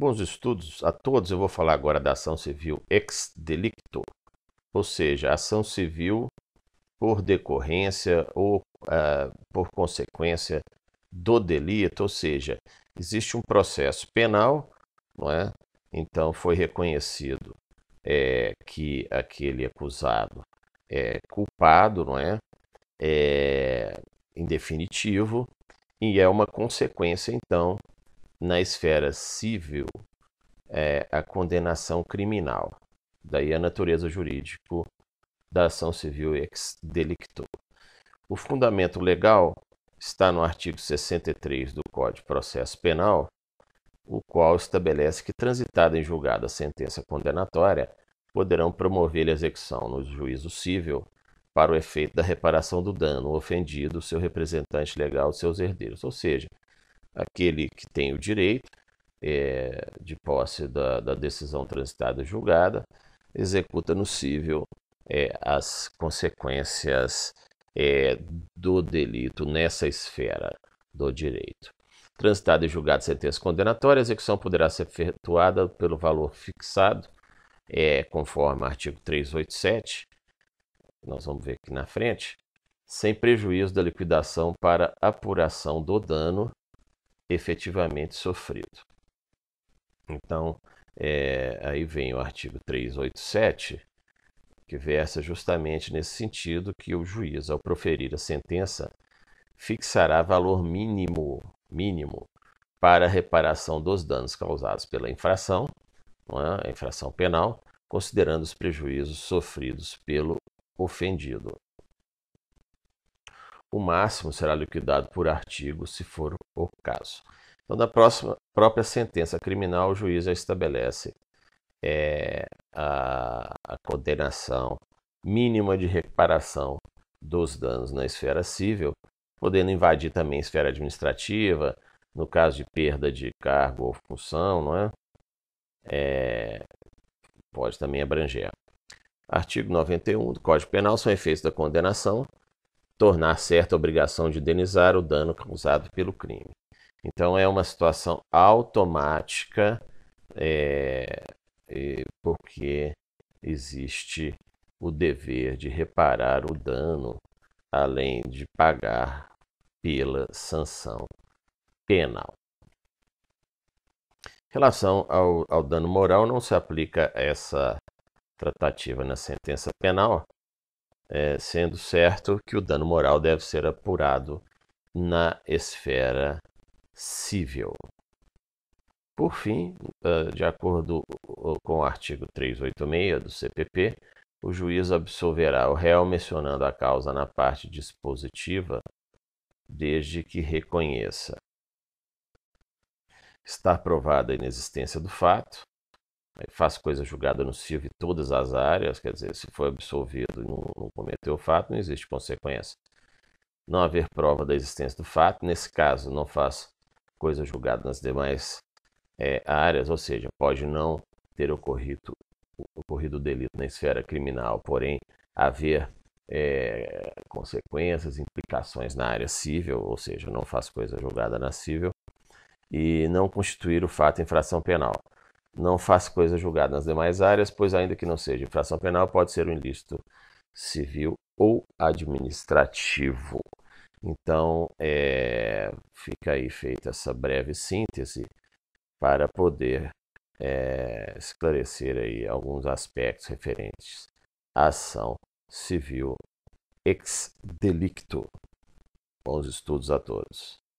Bons estudos a todos. Eu vou falar agora da ação civil ex delicto, ou seja, ação civil por decorrência ou uh, por consequência do delito, ou seja, existe um processo penal, não é? Então foi reconhecido é, que aquele acusado é culpado, não é? é? Em definitivo, e é uma consequência então na esfera civil é a condenação criminal, daí a natureza jurídico da ação civil ex delicto. O fundamento legal está no artigo 63 do Código de Processo Penal, o qual estabelece que, transitada em julgado a sentença condenatória, poderão promover-lhe execução no juízo civil para o efeito da reparação do dano ofendido, seu representante legal e seus herdeiros. Ou seja, aquele que tem o direito é, de posse da, da decisão transitada julgada executa no cível é, as consequências é, do delito nessa esfera do direito. Transitada e julgada sentença condenatória, a execução poderá ser efetuada pelo valor fixado, é, conforme o artigo 387, nós vamos ver aqui na frente, sem prejuízo da liquidação para apuração do dano efetivamente sofrido. Então, é, aí vem o artigo 387, que versa justamente nesse sentido que o juiz, ao proferir a sentença, fixará valor mínimo, mínimo para a reparação dos danos causados pela infração, é, a infração penal, considerando os prejuízos sofridos pelo ofendido. O máximo será liquidado por artigo, se for o caso. Então, na próxima, própria sentença criminal, o juiz já estabelece é, a, a condenação mínima de reparação dos danos na esfera civil, podendo invadir também a esfera administrativa, no caso de perda de cargo ou função, não é? é pode também abranger. Artigo 91 do Código Penal são efeitos da condenação tornar certa a obrigação de indenizar o dano causado pelo crime. Então é uma situação automática, é, é, porque existe o dever de reparar o dano, além de pagar pela sanção penal. Em relação ao, ao dano moral, não se aplica essa tratativa na sentença penal, é, sendo certo que o dano moral deve ser apurado na esfera civil. Por fim, ah, de acordo com o artigo 386 do CPP, o juiz absolverá o réu mencionando a causa na parte dispositiva, desde que reconheça estar provada a inexistência do fato, faz coisa julgada no CIV em todas as áreas, quer dizer, se foi absolvido e não, não cometeu o fato, não existe consequência. Não haver prova da existência do fato, nesse caso, não faz coisa julgada nas demais é, áreas, ou seja, pode não ter ocorrido, ocorrido delito na esfera criminal, porém haver é, consequências, implicações na área civil, ou seja, não faz coisa julgada na civil, e não constituir o fato infração penal não faz coisa julgada nas demais áreas, pois ainda que não seja infração penal, pode ser um ilícito civil ou administrativo. Então, é, fica aí feita essa breve síntese para poder é, esclarecer aí alguns aspectos referentes à ação civil ex delicto. Bons estudos a todos.